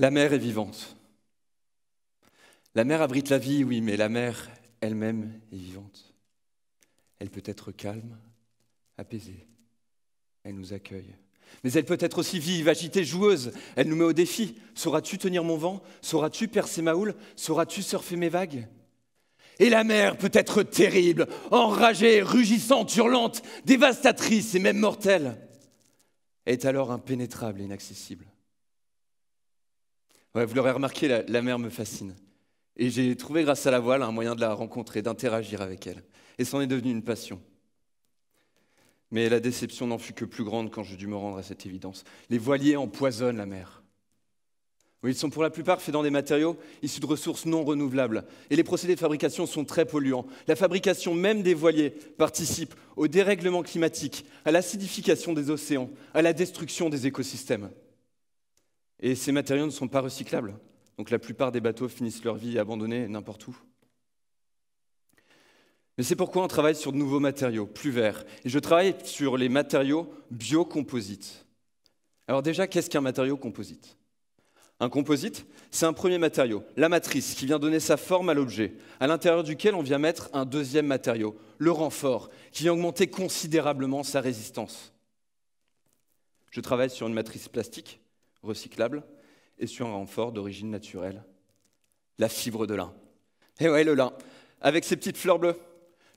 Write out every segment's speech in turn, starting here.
La mer est vivante. La mer abrite la vie, oui, mais la mer elle-même est vivante. Elle peut être calme, apaisée. Elle nous accueille. Mais elle peut être aussi vive, agitée, joueuse. Elle nous met au défi. Sauras-tu tenir mon vent Sauras-tu percer ma houle Sauras-tu surfer mes vagues Et la mer peut être terrible, enragée, rugissante, hurlante, dévastatrice et même mortelle. Elle est alors impénétrable et inaccessible. Ouais, vous l'aurez remarqué, la, mer me fascine. Et j'ai trouvé grâce à la voile un moyen de la rencontrer, d'interagir avec elle. Et c'en est devenu une passion. Mais la déception n'en fut que plus grande quand je dû me rendre à cette évidence. Les voiliers empoisonnent la mer. ils sont pour la plupart faits dans des matériaux issus de ressources non renouvelables. Et les procédés de fabrication sont très polluants. La fabrication même des voiliers participe au dérèglement climatique, à l'acidification des océans, à la destruction des écosystèmes. Et ces matériaux ne sont pas recyclables. Donc la plupart des bateaux finissent leur vie abandonnés n'importe où. Mais c'est pourquoi on travaille sur de nouveaux matériaux, plus verts. Et je travaille sur les matériaux biocomposites. Alors déjà, qu'est-ce qu'un matériau composite Un composite, c'est un premier matériau, la matrice, qui vient donner sa forme à l'objet, à l'intérieur duquel on vient mettre un deuxième matériau, le renfort, qui vient augmenter considérablement sa résistance. Je travaille sur une matrice plastique, recyclable, et sur un renfort d'origine naturelle, la fibre de lin. Et eh ouais, le lin, avec ses petites fleurs bleues.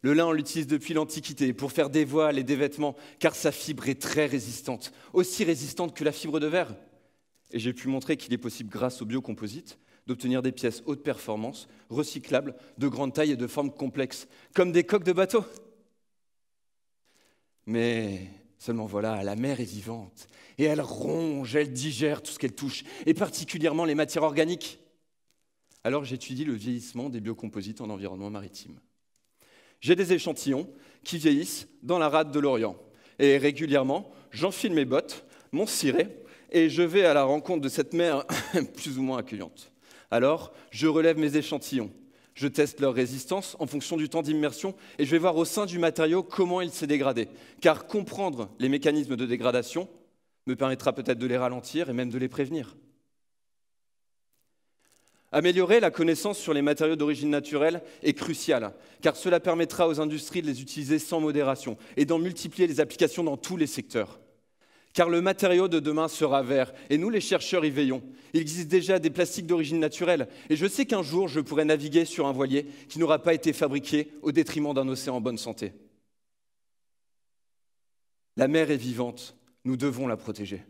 Le lin, on l'utilise depuis l'Antiquité pour faire des voiles et des vêtements, car sa fibre est très résistante, aussi résistante que la fibre de verre. Et j'ai pu montrer qu'il est possible, grâce au biocomposite, d'obtenir des pièces haute performance, recyclables, de grande taille et de forme complexe, comme des coques de bateau. Mais Seulement voilà, la mer est vivante, et elle ronge, elle digère tout ce qu'elle touche, et particulièrement les matières organiques. Alors j'étudie le vieillissement des biocomposites en environnement maritime. J'ai des échantillons qui vieillissent dans la rade de l'Orient, et régulièrement, j'enfile mes bottes, mon ciré, et je vais à la rencontre de cette mer plus ou moins accueillante. Alors, je relève mes échantillons, je teste leur résistance en fonction du temps d'immersion et je vais voir au sein du matériau comment il s'est dégradé. Car comprendre les mécanismes de dégradation me permettra peut-être de les ralentir et même de les prévenir. Améliorer la connaissance sur les matériaux d'origine naturelle est crucial, car cela permettra aux industries de les utiliser sans modération et d'en multiplier les applications dans tous les secteurs car le matériau de demain sera vert. Et nous, les chercheurs, y veillons. Il existe déjà des plastiques d'origine naturelle. Et je sais qu'un jour, je pourrai naviguer sur un voilier qui n'aura pas été fabriqué au détriment d'un océan en bonne santé. La mer est vivante, nous devons la protéger.